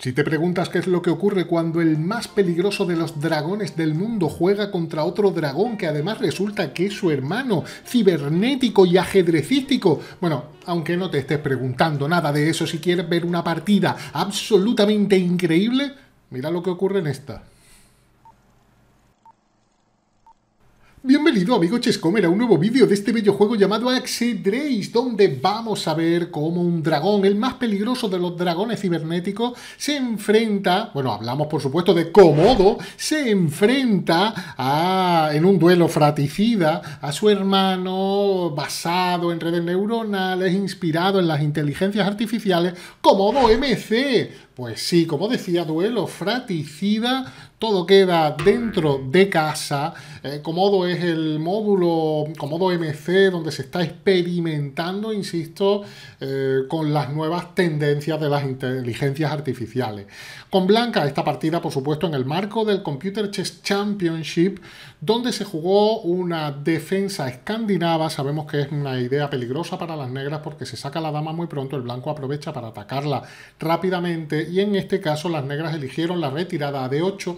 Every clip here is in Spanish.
Si te preguntas qué es lo que ocurre cuando el más peligroso de los dragones del mundo juega contra otro dragón que además resulta que es su hermano, cibernético y ajedrecístico, bueno, aunque no te estés preguntando nada de eso si quieres ver una partida absolutamente increíble, mira lo que ocurre en esta. Bienvenido amigo Chescomer a un nuevo vídeo de este bello juego llamado Axe donde vamos a ver cómo un dragón, el más peligroso de los dragones cibernéticos, se enfrenta, bueno, hablamos por supuesto de Komodo, se enfrenta a, en un duelo fraticida a su hermano basado en redes neuronales, inspirado en las inteligencias artificiales, Komodo MC. Pues sí, como decía, duelo fraticida todo queda dentro de casa. Eh, Comodo es el módulo Comodo MC donde se está experimentando, insisto, eh, con las nuevas tendencias de las inteligencias artificiales. Con Blanca, esta partida, por supuesto, en el marco del Computer Chess Championship, donde se jugó una defensa escandinava. Sabemos que es una idea peligrosa para las negras porque se saca la dama muy pronto, el blanco aprovecha para atacarla rápidamente y en este caso las negras eligieron la retirada de 8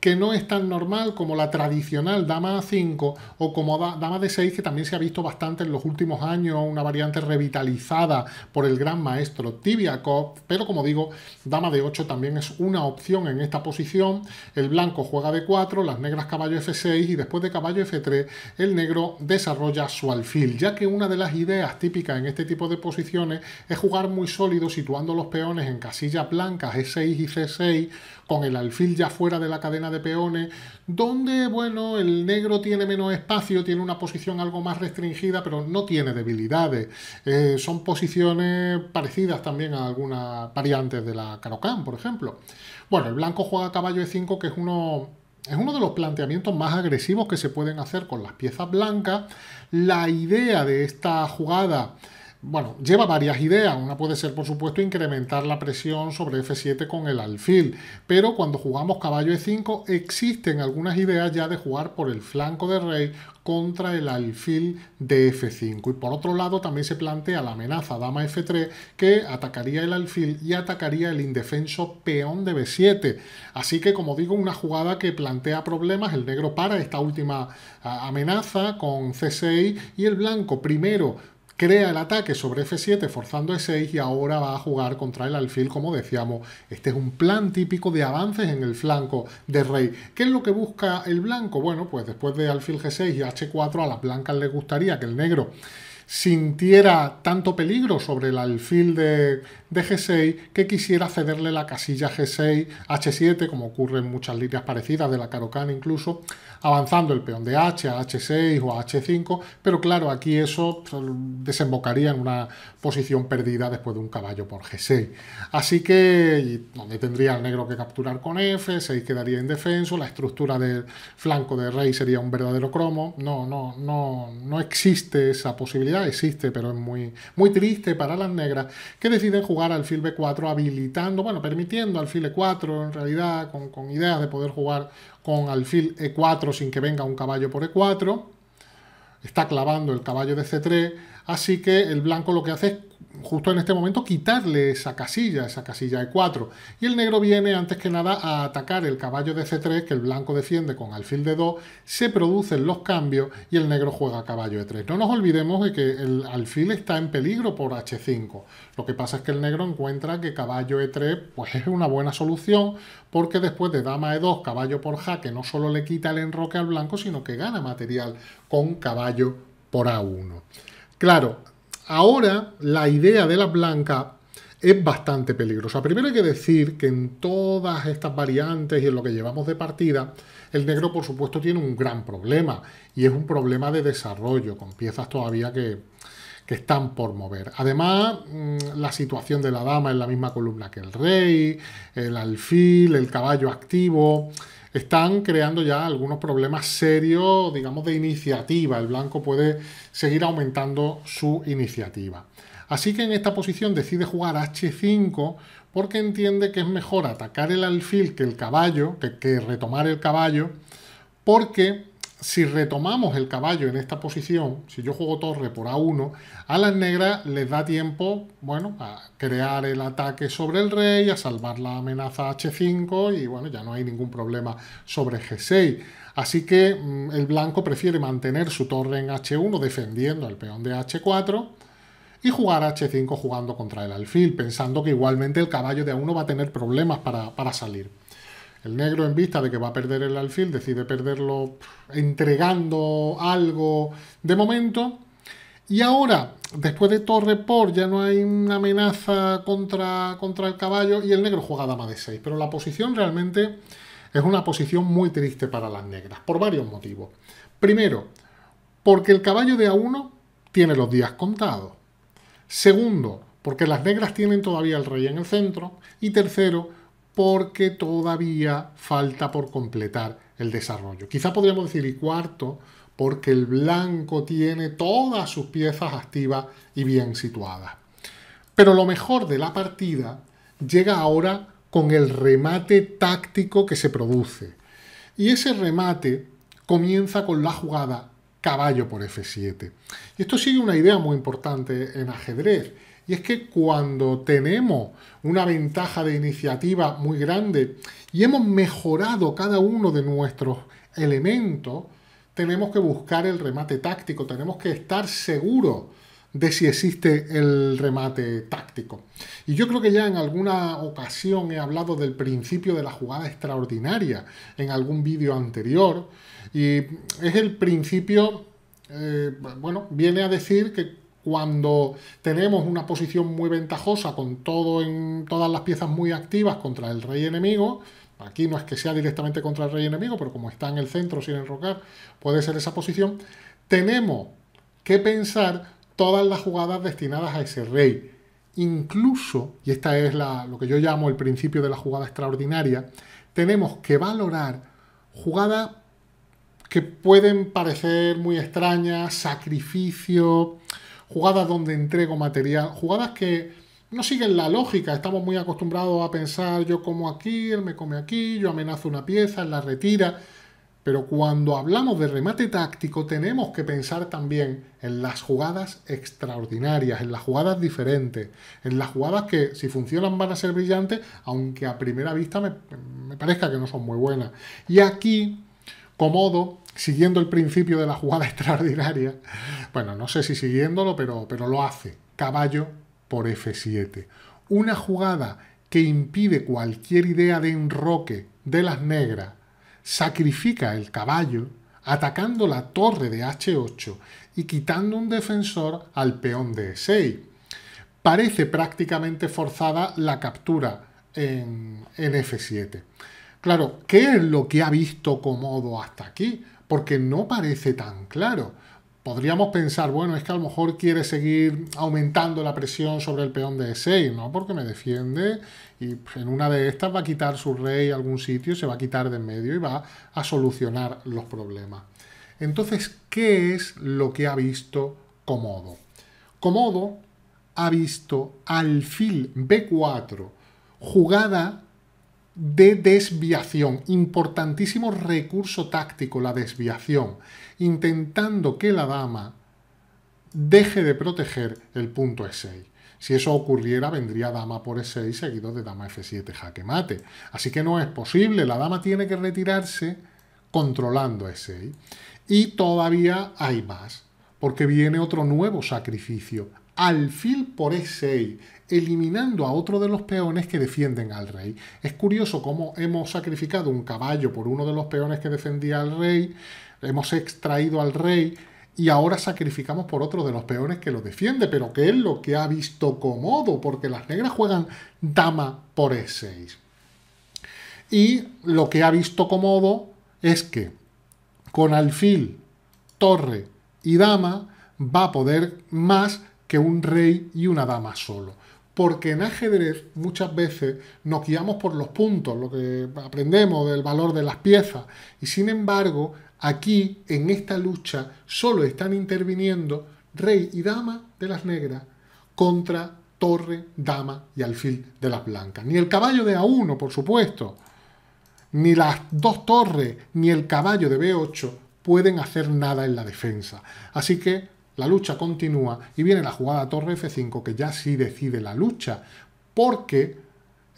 que no es tan normal como la tradicional dama a 5 o como dama de 6 que también se ha visto bastante en los últimos años, una variante revitalizada por el gran maestro Tibiakov, pero como digo, dama de 8 también es una opción en esta posición, el blanco juega de 4, las negras caballo F6 y después de caballo F3 el negro desarrolla su alfil, ya que una de las ideas típicas en este tipo de posiciones es jugar muy sólido situando los peones en casillas blancas E6 y C6 con el alfil ya fuera de la cadena de peones, donde, bueno, el negro tiene menos espacio, tiene una posición algo más restringida, pero no tiene debilidades. Eh, son posiciones parecidas también a algunas variantes de la Karokan, por ejemplo. Bueno, el blanco juega caballo e5, que es uno es uno de los planteamientos más agresivos que se pueden hacer con las piezas blancas. La idea de esta jugada bueno, lleva varias ideas. Una puede ser, por supuesto, incrementar la presión sobre F7 con el alfil, pero cuando jugamos caballo E5 existen algunas ideas ya de jugar por el flanco de rey contra el alfil de F5. Y por otro lado también se plantea la amenaza dama F3 que atacaría el alfil y atacaría el indefenso peón de B7. Así que como digo, una jugada que plantea problemas. El negro para esta última amenaza con C6 y el blanco primero crea el ataque sobre F7 forzando E6 y ahora va a jugar contra el alfil, como decíamos. Este es un plan típico de avances en el flanco de rey. ¿Qué es lo que busca el blanco? Bueno, pues después de alfil G6 y H4 a las blancas les gustaría que el negro sintiera tanto peligro sobre el alfil de, G6 que quisiera cederle la casilla G6, H7, como ocurre en muchas líneas parecidas de la Carocana incluso, avanzando el peón de H a H6 o a H5, pero claro, aquí eso desembocaría en una posición perdida después de un caballo por G6. Así que, donde tendría el negro que capturar con F, 6 quedaría indefenso, la estructura del flanco de rey sería un verdadero cromo, no, no, no, no existe esa posibilidad existe, pero es muy, muy triste para las negras que deciden jugar alfil B4 habilitando, bueno, permitiendo alfil E4 en realidad, con, con ideas de poder jugar con alfil E4 sin que venga un caballo por E4. Está clavando el caballo de C3, así que el blanco lo que hace es justo en este momento quitarle esa casilla, esa casilla E4. Y el negro viene antes que nada a atacar el caballo de C3 que el blanco defiende con alfil de 2, se producen los cambios y el negro juega caballo E3. No nos olvidemos de que el alfil está en peligro por H5. Lo que pasa es que el negro encuentra que caballo E3 pues, es una buena solución porque después de dama E2, caballo por jaque, no solo le quita el enroque al blanco, sino que gana material con caballo por A1. Claro, Ahora la idea de la blanca es bastante peligrosa. Primero hay que decir que en todas estas variantes y en lo que llevamos de partida, el negro por supuesto tiene un gran problema y es un problema de desarrollo con piezas todavía que, que están por mover. Además, mm, la situación de la dama en la misma columna que el rey, el alfil, el caballo activo, están creando ya algunos problemas serios, digamos, de iniciativa. El blanco puede seguir aumentando su iniciativa. Así que en esta posición decide jugar H5 porque entiende que es mejor atacar el alfil que el caballo, que, retomar el caballo, porque si retomamos el caballo en esta posición, si yo juego torre por A1, a las negras les da tiempo, bueno, a crear el ataque sobre el rey, a salvar la amenaza H5 y bueno, ya no hay ningún problema sobre G6. Así que mm, el blanco prefiere mantener su torre en H1 defendiendo al peón de H4 y jugar H5 jugando contra el alfil, pensando que igualmente el caballo de A1 va a tener problemas para, para salir. El negro, en vista de que va a perder el alfil, decide perderlo entregando algo de momento. Y ahora, después de torre por, ya no hay una amenaza contra, contra el caballo y el negro juega dama de 6. Pero la posición realmente es una posición muy triste para las negras, por varios motivos. Primero, porque el caballo de A1 tiene los días contados. Segundo, porque las negras tienen todavía el rey en el centro. Y tercero, porque todavía falta por completar el desarrollo. Quizá podríamos decir y cuarto, porque el blanco tiene todas sus piezas activas y bien situadas. Pero lo mejor de la partida llega ahora con el remate táctico que se produce. Y ese remate comienza con la jugada caballo por F7. Y esto sigue una idea muy importante en ajedrez, y es que cuando tenemos una ventaja de iniciativa muy grande y hemos mejorado cada uno de nuestros elementos, tenemos que buscar el remate táctico, tenemos que estar seguros de si existe el remate táctico. Y yo creo que ya en alguna ocasión he hablado del principio de la jugada extraordinaria en algún vídeo anterior. Y es el principio, eh, bueno, viene a decir que cuando tenemos una posición muy ventajosa con todo en todas las piezas muy activas contra el rey enemigo, aquí no es que sea directamente contra el rey enemigo, pero como está en el centro sin enrocar, puede ser esa posición, tenemos que pensar todas las jugadas destinadas a ese rey. Incluso, y esta es lo que yo llamo el principio de la jugada extraordinaria, tenemos que valorar jugadas que pueden parecer muy extrañas, sacrificio, jugadas donde entrego material, jugadas que no siguen la lógica. Estamos muy acostumbrados a pensar yo como aquí, él me come aquí, yo amenazo una pieza, él la retira. Pero cuando hablamos de remate táctico tenemos que pensar también en las jugadas extraordinarias, en las jugadas diferentes, en las jugadas que si funcionan van a ser brillantes, aunque a primera vista me, me parezca que no son muy buenas. Y aquí Comodo, siguiendo el principio de la jugada extraordinaria, bueno, no sé si siguiéndolo, pero, pero lo hace. Caballo por F7. Una jugada que impide cualquier idea de enroque de las negras, sacrifica el caballo atacando la torre de H8 y quitando un defensor al peón de E6. Parece prácticamente forzada la captura en, en F7. Claro, ¿qué es lo que ha visto Comodo hasta aquí? Porque no parece tan claro. Podríamos pensar, bueno, es que a lo mejor quiere seguir aumentando la presión sobre el peón de E6, ¿no? Porque me defiende y en una de estas va a quitar su rey a algún sitio, se va a quitar de en medio y va a solucionar los problemas. Entonces, ¿qué es lo que ha visto Comodo? Comodo ha visto alfil B4, jugada de desviación, importantísimo recurso táctico, la desviación, intentando que la dama deje de proteger el punto E6. Si eso ocurriera, vendría dama por E6 seguido de dama F7 jaque mate. Así que no es posible, la dama tiene que retirarse controlando E6. Y todavía hay más, porque viene otro nuevo sacrificio, alfil por E6, eliminando a otro de los peones que defienden al rey. Es curioso cómo hemos sacrificado un caballo por uno de los peones que defendía al rey, hemos extraído al rey y ahora sacrificamos por otro de los peones que lo defiende, pero que es lo que ha visto cómodo, porque las negras juegan dama por E6. Y lo que ha visto cómodo es que con alfil, torre y dama va a poder más que un rey y una dama solo. Porque en ajedrez muchas veces nos guiamos por los puntos, lo que aprendemos del valor de las piezas. Y sin embargo, aquí, en esta lucha, solo están interviniendo rey y dama de las negras contra torre, dama y alfil de las blancas. Ni el caballo de A1, por supuesto, ni las dos torres, ni el caballo de B8 pueden hacer nada en la defensa. Así que la lucha continúa y viene la jugada torre F5 que ya sí decide la lucha porque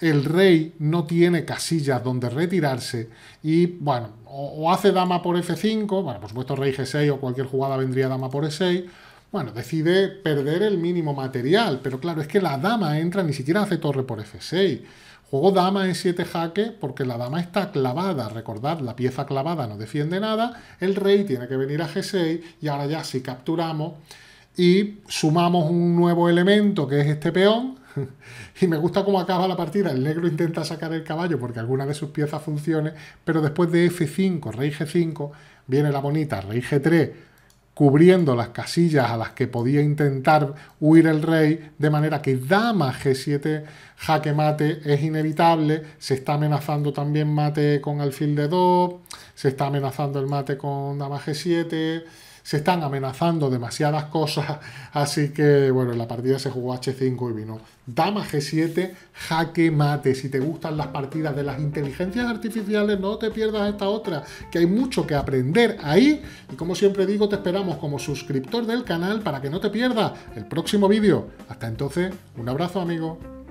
el rey no tiene casillas donde retirarse y, bueno, o, hace dama por F5, bueno, por supuesto rey G6 o cualquier jugada vendría dama por E6, bueno, decide perder el mínimo material, pero claro, es que la dama entra, ni siquiera hace torre por F6. Juego dama en 7 jaque porque la dama está clavada, recordad, la pieza clavada no defiende nada, el rey tiene que venir a g6 y ahora ya si capturamos y sumamos un nuevo elemento que es este peón, y me gusta cómo acaba la partida, el negro intenta sacar el caballo porque alguna de sus piezas funcione, pero después de f5, rey g5, viene la bonita, rey g3, cubriendo las casillas a las que podía intentar huir el rey, de manera que dama g7, jaque mate es inevitable, se está amenazando también mate con alfil de 2, se está amenazando el mate con dama g7, se están amenazando demasiadas cosas, así que bueno, la partida se jugó H5 y vino dama G7, jaque mate. Si te gustan las partidas de las inteligencias artificiales, no te pierdas esta otra, que hay mucho que aprender ahí. Y como siempre digo, te esperamos como suscriptor del canal para que no te pierdas el próximo vídeo. Hasta entonces, un abrazo amigo.